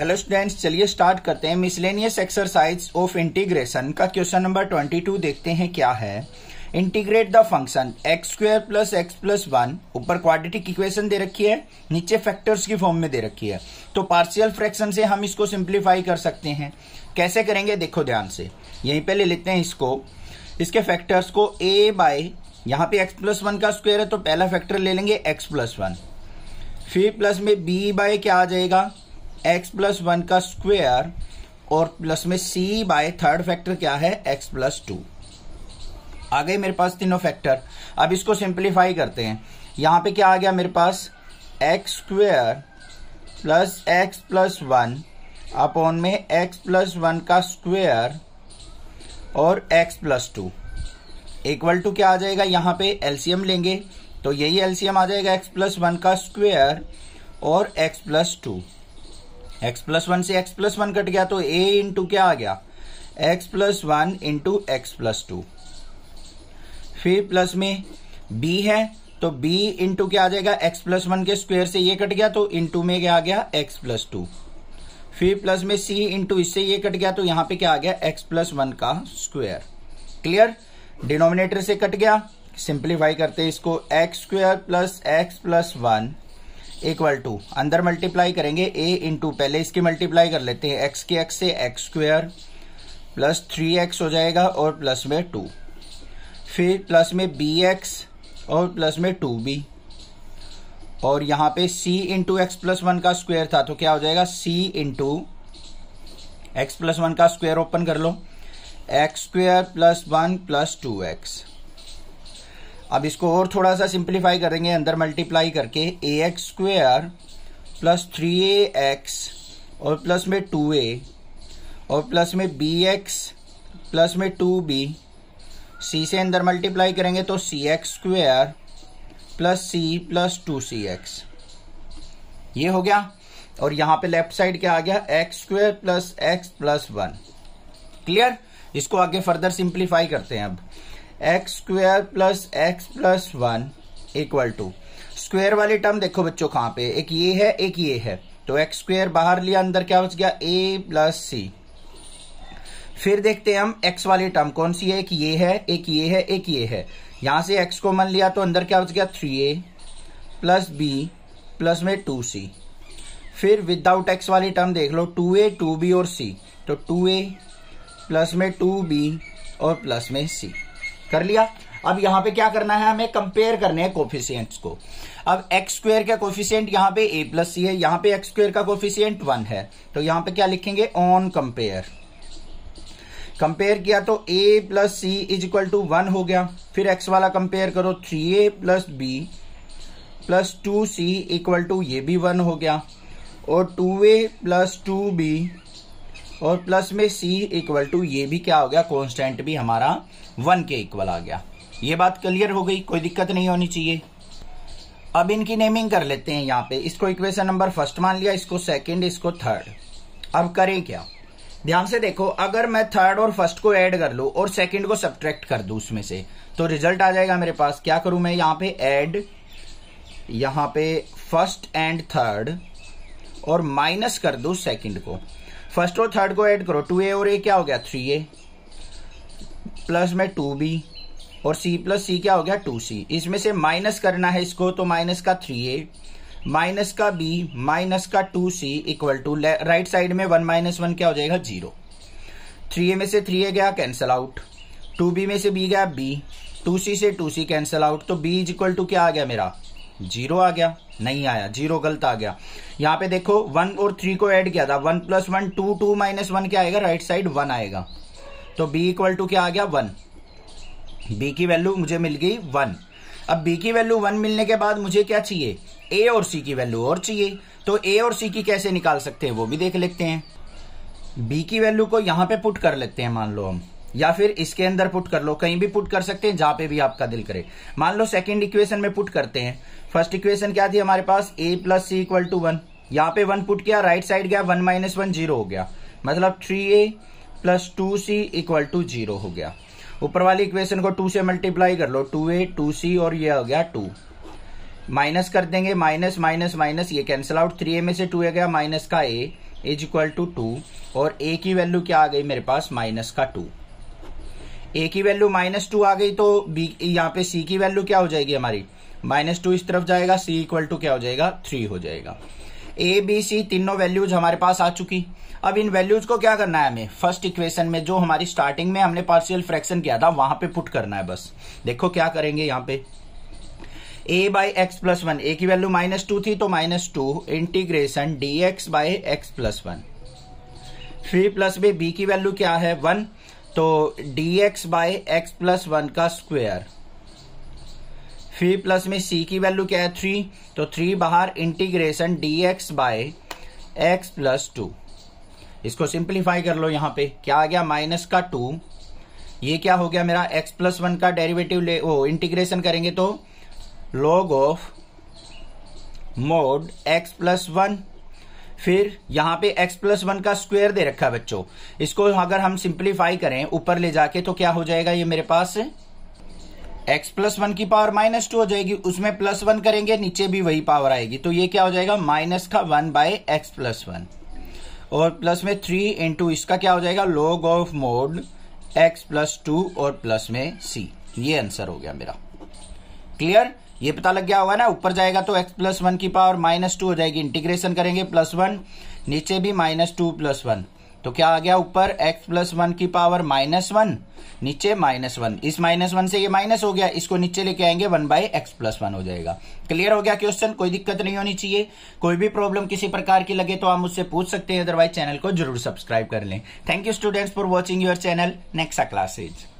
hello students चलिए start करते हैं मिसलेनियस एक्सरसाइज ऑफ इंटीग्रेशन का क्वेश्चन नंबर 22 देखते हैं क्या है integrate the function X square plus X plus one ऊपर क्वाड्रेटिक इक्वेशन दे रखी है नीचे फैक्टर्स की फॉर्म में दे रखी है तो पार्शियल फ्रैक्शन से हम इसको सिंप्लीफाई कर सकते हैं कैसे करेंगे देखो ध्यान से यहीं पर ले लेते हैं इसको इसके फैक्टर्स को ए बाय यहाँ पे एक्स प्लस वन का स्क्वेयर है तो पहला फैक्टर ले लेंगे एक्स प्लस वन फिर प्लस में बी बाय क्या आ जाएगा एक्स प्लस वन का स्क्वेयर और प्लस में सी बाय थर्ड फैक्टर क्या है एक्स प्लस टू आ गए मेरे पास तीनों फैक्टर अब इसको सिंप्लीफाई करते हैं यहां पे क्या आ गया मेरे पास X square plus X plus one upon में एक्स प्लस वन का स्क्वेयर और X plus two equal to क्या आ जाएगा यहां पे एलसीएम लेंगे तो यही एलसीएम आ जाएगा एक्स प्लस वन का स्क्वेयर और X plus two X plus one से एक्स प्लस वन कट गया तो ए इंटू क्या आ गया X plus one into X plus two फिर प्लस में बी है तो b इंटू क्या आ जाएगा x प्लस वन के स्क्वायर से ये कट गया तो इंटू में क्या आ गया x प्लस टू फिर प्लस में c इंटू इससे ये कट गया तो यहां पे क्या आ गया x प्लस वन का स्क्वायर क्लियर डिनोमिनेटर से कट गया सिंप्लीफाई करते हैं इसको X square plus X plus one equal to अंदर मल्टीप्लाई करेंगे ए इंटू पहले इसकी मल्टीप्लाई कर लेते हैं एक्स के एक्स से X square plus three X हो जाएगा और प्लस में टू फिर प्लस में बी एक्स और प्लस में टू बी और यहाँ पे c into X plus one का स्क्वायर था तो क्या हो जाएगा c into X plus one का स्क्वायर ओपन कर लो X square plus one plus two X अब इसको और थोड़ा सा सिंप्लीफाई करेंगे अंदर मल्टीप्लाई करके A X square plus three A X और प्लस में टू ए और प्लस में बी एक्स प्लस में टू बी सी से अंदर मल्टीप्लाई करेंगे तो C X square plus C plus two C X ये हो गया और यहां पे लेफ्ट साइड क्या आ गया X square plus X plus one clear इसको आगे फर्दर सिंप्लीफाई करते हैं अब X square plus X plus one equal to square वाली टर्म देखो बच्चों कहां पे एक ये है एक ये है तो एक्स स्क्वेयर बाहर लिया अंदर क्या बच गया ए प्लस सी फिर देखते हैं हम एक्स वाली टर्म कौन सी है एक ये है एक ये है एक ये है यहां से एक्स को मन लिया तो अंदर क्या बच गया three A plus B plus में टू सी फिर विदाउट एक्स वाली टर्म देख लो टू ए टू बी और सी तो टू ए प्लस में टू बी और प्लस में सी कर लिया अब यहां पे क्या करना है हमें कंपेयर करने हैं कोफिशियंट को अब एक्स स्क्वेयर का कोफिशियंट यहां पे ए प्लस सी है यहां पे एक्स स्क्वेयर का कोफिशियंट वन है तो यहां पे क्या लिखेंगे ऑन कंपेयर कंपेयर किया तो A plus C is equal to one हो गया फिर एक्स वाला कंपेयर करो three A plus B plus two C equal to ये भी वन हो गया और two A plus two B और प्लस में c इक्वल टू ये भी क्या हो गया कॉन्स्टेंट भी हमारा वन के इक्वल आ गया ये बात क्लियर हो गई कोई दिक्कत नहीं होनी चाहिए अब इनकी नेमिंग कर लेते हैं यहाँ पे इसको इक्वेशन नंबर फर्स्ट मान लिया इसको सेकंड इसको थर्ड अब करें क्या ध्यान से देखो अगर मैं थर्ड और फर्स्ट को ऐड कर लू और सेकंड को सब्ट्रैक्ट कर दू उसमें से तो रिजल्ट आ जाएगा मेरे पास क्या करूं मैं यहाँ पे ऐड यहां पे फर्स्ट एंड थर्ड और माइनस कर दू सेकंड को फर्स्ट और थर्ड को ऐड करो टू ए और ए क्या हो गया थ्री ए प्लस में टू बी और सी प्लस सी क्या हो गया टू सी इसमें से माइनस करना है इसको तो माइनस का थ्री ए माइनस का बी माइनस का two C equal to right side में वन माइनस वन क्या हो जाएगा जीरो थ्री ए में से थ्री ए गया कैंसल आउट टू बी में से बी गया बी टू सी से टू सी कैंसल आउट तो बी इज इक्वल टू क्या आ गया मेरा जीरो आ गया नहीं आया जीरो गलत आ गया यहाँ पे देखो वन और थ्री को ऐड किया था one plus one two two minus one क्या आएगा राइट साइड वन आएगा तो बी इक्वल टू क्या आ गया वन बी की वैल्यू मुझे मिल गई वन अब बी की वैल्यू वन मिलने के बाद मुझे क्या चाहिए ए और सी की वैल्यू और चाहिए तो ए और सी की कैसे निकाल सकते हैं वो भी देख लेते हैं बी की वैल्यू को यहां पे पुट कर लेते हैं मान लो हम या फिर इसके अंदर पुट कर लो कहीं भी पुट कर सकते हैं जहां पे भी आपका दिल करे मान लो सेकंड इक्वेशन में पुट करते हैं फर्स्ट इक्वेशन क्या थी हमारे पास A plus C equal to one यहाँ पे वन पुट किया राइट साइड गया वन माइनस वन जीरो हो गया मतलब three A plus two C equal to zero हो गया ऊपर वाली इक्वेशन को टू से मल्टीप्लाई कर लो टू ए टू सी और ये हो गया टू माइनस कर देंगे माइनस माइनस माइनस ये कैंसिल आउट थ्री ए में से टू ए गया माइनस का A is equal to two और ए की वैल्यू क्या आ गई मेरे पास माइनस का टू ए की वैल्यू माइनस टू आ गई तो बी यहाँ पे सी की वैल्यू क्या हो जाएगी हमारी माइनस टू इस तरफ जाएगा सी इक्वल टू क्या हो जाएगा थ्री हो जाएगा ए बी सी तीनों वैल्यूज हमारे पास आ चुकी अब इन वैल्यूज को क्या करना है हमें फर्स्ट इक्वेशन में जो हमारी स्टार्टिंग में हमने पार्शियल फ्रैक्शन किया था वहां पे पुट करना है बस देखो क्या करेंगे यहाँ पे A by X plus one A की वैल्यू माइनस टू थी तो minus two integration D X by x plus one three plus B B की वैल्यू क्या है वन तो D X by x plus one का स्क्वायर फी plus में सी की वैल्यू क्या है थ्री तो थ्री बाहर integration D X by x plus two इसको सिंप्लीफाई कर लो यहां पे क्या आ गया माइनस का टू ये क्या हो गया मेरा एक्स प्लस वन का डेरिवेटिव ले ओ इंटीग्रेशन करेंगे तो log of mod x plus one फिर यहाँ पे x प्लस वन का स्क्वायर दे रखा है बच्चों इसको अगर हम सिंप्लीफाई करें ऊपर ले जाके तो क्या हो जाएगा ये मेरे पास x प्लस वन की पावर माइनस टू हो जाएगी उसमें प्लस वन करेंगे नीचे भी वही पावर आएगी तो ये क्या हो जाएगा माइनस का one by x plus one और प्लस में थ्री इंटू इसका क्या हो जाएगा log of mod x plus two और प्लस में सी ये आंसर हो गया मेरा क्लियर ये पता लग गया होगा ना ऊपर जाएगा तो x प्लस वन की पावर माइनस टू हो जाएगी इंटीग्रेशन करेंगे प्लस वन नीचे भी माइनस टू प्लस वन तो क्या आ गया ऊपर x प्लस वन की पावर माइनस वन नीचे माइनस वन इस माइनस वन से ये माइनस हो गया इसको नीचे लेके आएंगे one by x plus one हो जाएगा क्लियर हो गया क्वेश्चन कोई दिक्कत नहीं होनी चाहिए कोई भी प्रॉब्लम किसी प्रकार की लगे तो आप मुझसे पूछ सकते हैं अदरवाइज चैनल को जरूर सब्सक्राइब कर लें thank you students for watching your channel next classes